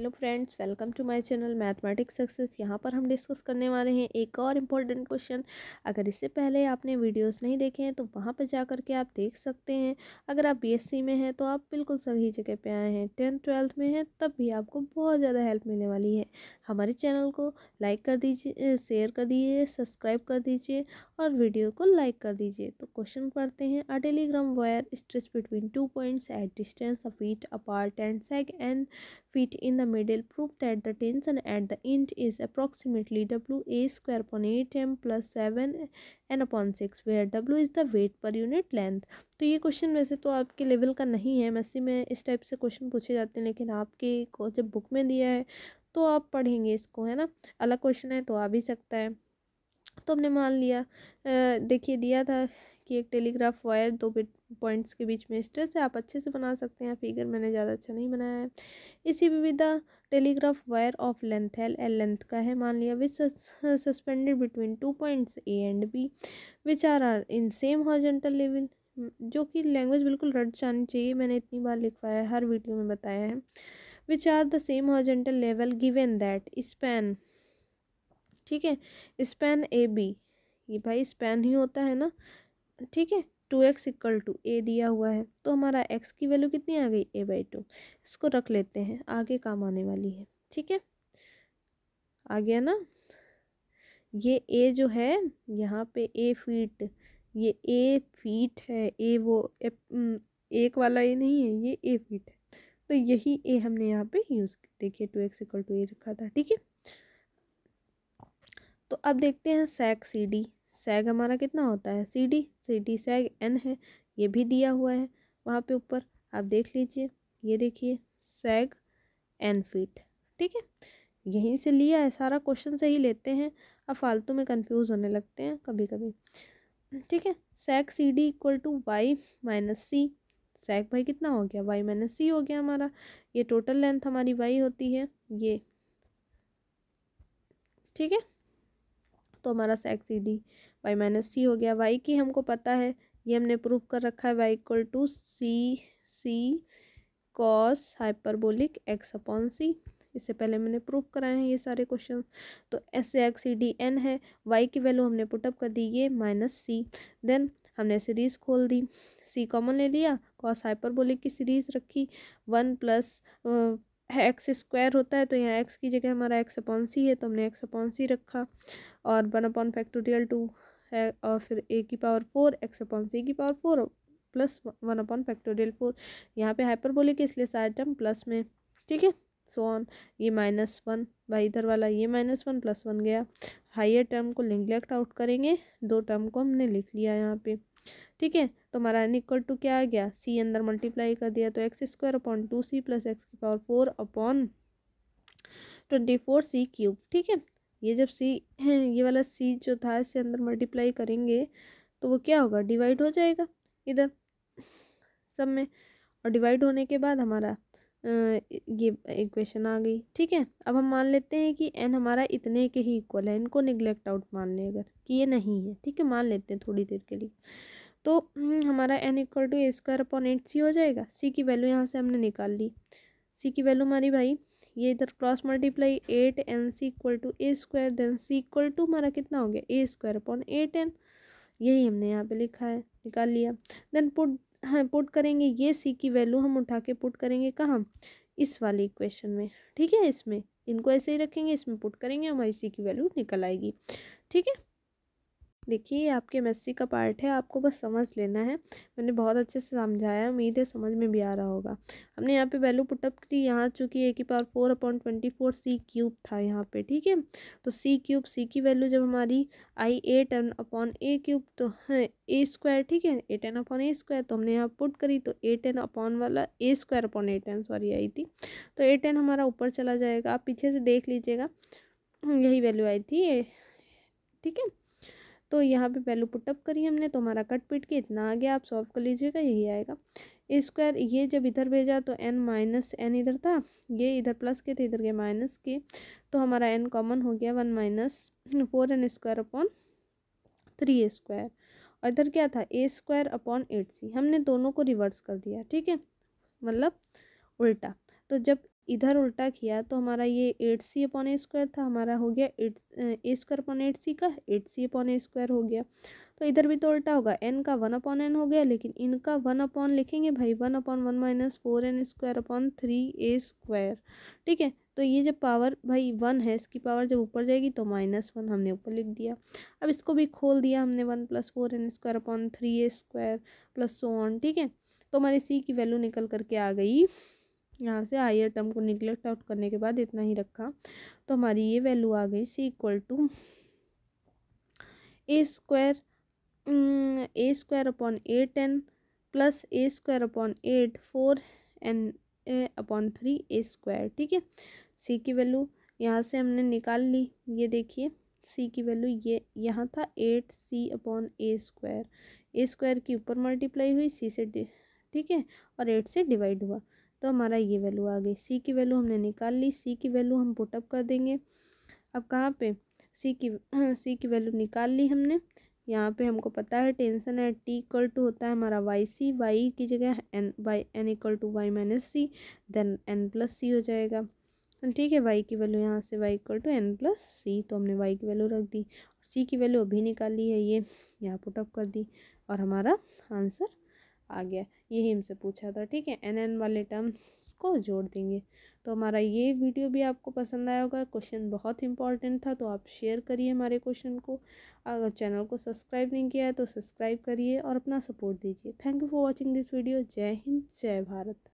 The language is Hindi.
hello friends welcome to my channel mathematics success यहाँ पर हम डिस्कस करने वाले हैं एक और इम्पोर्टेंट क्वेश्चन अगर इससे पहले आपने वीडियोस नहीं देखे हैं तो वहाँ पर जा कर के आप देख सकते हैं अगर आप बीएससी में हैं तो आप बिल्कुल सही जगह पे आए हैं टेंथ ट्वेल्थ में हैं तब भी आपको बहुत ज़्यादा हेल्प मिलने वाली है हमारे चैनल को लाइक कर दीजिए शेयर कर दीजिए सब्सक्राइब कर दीजिए और वीडियो को लाइक कर दीजिए तो क्वेश्चन पढ़ते हैं a telegram wire stress between two points at distance a feet apart and sag and feet in the middle prove that the tension at the end is approximately w a square upon 8 m plus 7 n upon 6 where W is the weight per unit length तो ये क्वेश्चन वैसे तो आपके लेवल का नहीं है वैसे में इस टाइप से क्वेश्चन पूछे जाते हैं लेकिन आपके को जब बुक में दिया है तो आप पढ़ेंगे इसको है ना अलग क्वेश्चन है तो आ भी सकता है तो हमने मान लिया देखिए दिया था की एक टेलीग्राफ वायर दो पॉइंट्स के बीच में स्ट्रेस है आप अच्छे से बना सकते हैं फिगर मैंने ज़्यादा अच्छा नहीं बनाया है इसी विविधा telegraph wire of length L L length का है मान लिया which suspended between two points A and B which are are in same horizontal level जो कि लैंग्वेज बिल्कुल रट जानी चाहिए मैंने इतनी बार लिखवाया है हर वीडियो में बताया है which are the same horizontal level given that span ठीक है स्पेन ए बी ये भाई स्पेन ही होता है ना ठीक है two x equal to a दिया हुआ है तो हमारा एक्स की वैल्यू कितनी आ गई ए बाई टू इसको रख लेते हैं आगे काम आने वाली है ठीक है आ गया ना ये ए जो है यहाँ पे ए फीट ये ए फीट है ए वो ए, एक वाला ए नहीं है ये ए फीट है तो यही ए हमने यहाँ पे यूज़ देखिए two x equal to a रखा था ठीक है तो अब देखते हैं सैक सी डी सैग हमारा कितना होता है C D C D sag N है ये भी दिया हुआ है वहाँ पे ऊपर आप देख लीजिए ये देखिए सैग एन फीट ठीक है यहीं से लिया है सारा क्वेश्चन से ही लेते हैं अब फालतू में कंफ्यूज होने लगते हैं कभी कभी ठीक है sag C D equal to y minus c sag भाई कितना हो गया वाई माइनस सी हो गया हमारा ये टोटल लेंथ हमारी वाई होती है ये ठीक है तो हमारा sag E D y minus c हो गया वाई की हमको पता है ये हमने प्रूफ कर रखा है y equal to c c cos hyperbolic x upon c इससे पहले मैंने प्रूफ कराए हैं ये सारे क्वेश्चन तो S X E D N है वाई की वैल्यू हमने पुटअप कर दी ये माइनस सी देन हमने सीरीज़ खोल दी सी कॉमन ले लिया कॉस हाइपरबोलिक की सीरीज़ रखी वन प्लस एक्स स्क्वायर होता है तो यहाँ एक्स की जगह हमारा एक्स अपॉन सी है तो हमने एक्स अपॉन सी रखा और वन अपॉन फैक्टोरियल टू है और फिर ए की power four x upon c की power four plus one upon factorial four यहाँ पे हाइपर बोले कि इसलिए सारे टर्म प्लस में ठीक है सो ऑन ये माइनस वन भाई इधर वाला ये माइनस वन प्लस वन गया हाइयर टर्म को निगलेक्ट आउट करेंगे दो टर्म को हमने लिख लिया यहाँ पे ठीक है तो हमारा एन इक्वल टू क्या आ गया सी अंदर मल्टीप्लाई कर दिया तो x square upon two c plus x की power four upon twenty four c cube ठीक है ये जब सी ये वाला सी जो था इससे अंदर मल्टीप्लाई करेंगे तो वो क्या होगा डिवाइड हो जाएगा इधर सब में और डिवाइड होने के बाद हमारा ये इक्वेशन आ गई ठीक है अब हम मान लेते हैं कि एन हमारा इतने के ही इक्वल है इनको निगलेक्ट आउट मान लें अगर कि ये नहीं है ठीक है मान लेते हैं थोड़ी देर के लिए तो हम्म, हमारा N equal to a square upon eight c हो जाएगा सी की वैल्यू यहाँ से हमने निकाल ली सी की वैल्यू हमारी भाई ये इधर cross multiply eight N C equal to a square then c equal to हमारा कितना हो गया a square upon eight N यही हमने यहाँ पे लिखा है निकाल लिया देन पुट हाँ पुट करेंगे ये सी की वैल्यू हम उठा के पुट करेंगे कहाँ इस वाले इक्वेशन में ठीक है इसमें इनको ऐसे ही रखेंगे इसमें पुट करेंगे हमारी सी की वैल्यू निकल आएगी ठीक है देखिए आपके एमएससी का पार्ट है आपको बस समझ लेना है मैंने बहुत अच्छे से समझाया उम्मीद है समझ में भी आ रहा होगा हमने यहाँ पे वैल्यू पुटअप की यहाँ चूँकि ए की power four upon twenty four c cube था यहाँ पे ठीक है तो सी क्यूब सी की वैल्यू जब हमारी आई a ten upon a cube तो है ए स्क्वायर ठीक है a ten upon a square तो हमने यहाँ पुट करी तो ए टेन अपॉन वाला a square upon a ten sorry आई थी तो ए टेन हमारा ऊपर चला जाएगा आप पीछे से देख लीजिएगा यही वैल्यू आई थी ठीक है तो यहाँ पे वैल्यू पुटअप करी हमने तो हमारा कट पीट के इतना आ गया आप सॉल्व कर लीजिएगा यही आएगा स्क्वायर ये जब इधर भेजा तो एन माइनस एन इधर था ये इधर प्लस के थे इधर के माइनस के तो हमारा एन कॉमन हो गया one minus four N square upon three square और इधर क्या था a square upon eight c हमने दोनों को रिवर्स कर दिया ठीक है मतलब उल्टा तो जब इधर उल्टा किया तो हमारा ये eight c upon a square था हमारा हो गया eight a square upon eight c का eight c upon a square हो गया तो इधर भी तो उल्टा होगा एन का वन अपॉन एन हो गया लेकिन इनका वन अपॉन लिखेंगे भाई one upon one minus four N square upon three a square ठीक है तो ये जब पावर भाई वन है इसकी पावर जब ऊपर जाएगी तो माइनस वन हमने ऊपर लिख दिया अब इसको भी खोल दिया हमने one plus four N square upon three a square plus so on ठीक है तो हमारी सी की वैल्यू निकल करके आ गई यहाँ से आई टर्म को निगलेक्ट आउट करने के बाद इतना ही रखा तो हमारी ये वैल्यू आ गई c equal to a square a square upon a ten plus a square upon eight four N a upon three a square ठीक है सी की वैल्यू यहाँ से हमने निकाल ली ये देखिए सी की वैल्यू ये यहाँ था eight c upon a square a square की ऊपर मल्टीप्लाई हुई सी से ठीक है और एट से डिवाइड हुआ तो हमारा ये वैल्यू आ गई सी की वैल्यू हमने निकाल ली सी की वैल्यू हम पुटअप कर देंगे अब कहाँ पे सी की सी की वैल्यू निकाल ली हमने यहाँ पे हमको पता है टेंशन है टी इक्वल टू होता है हमारा वाई सी वाई की जगह N y N equal to y minus c then N plus c हो जाएगा ठीक है वाई की वैल्यू यहाँ से y equal to N plus c तो हमने वाई की वैल्यू रख दी सी की वैल्यू अभी निकाल ली है ये यहाँ पुटअप कर दी और हमारा आंसर आ गया यही हमसे पूछा था ठीक है एन एन वाले टर्म्स को जोड़ देंगे तो हमारा ये वीडियो भी आपको पसंद आया होगा क्वेश्चन बहुत इंपॉर्टेंट था तो आप शेयर करिए हमारे क्वेश्चन को अगर चैनल को सब्सक्राइब नहीं किया है तो सब्सक्राइब करिए और अपना सपोर्ट दीजिए thank you for watching this video जय हिंद जय भारत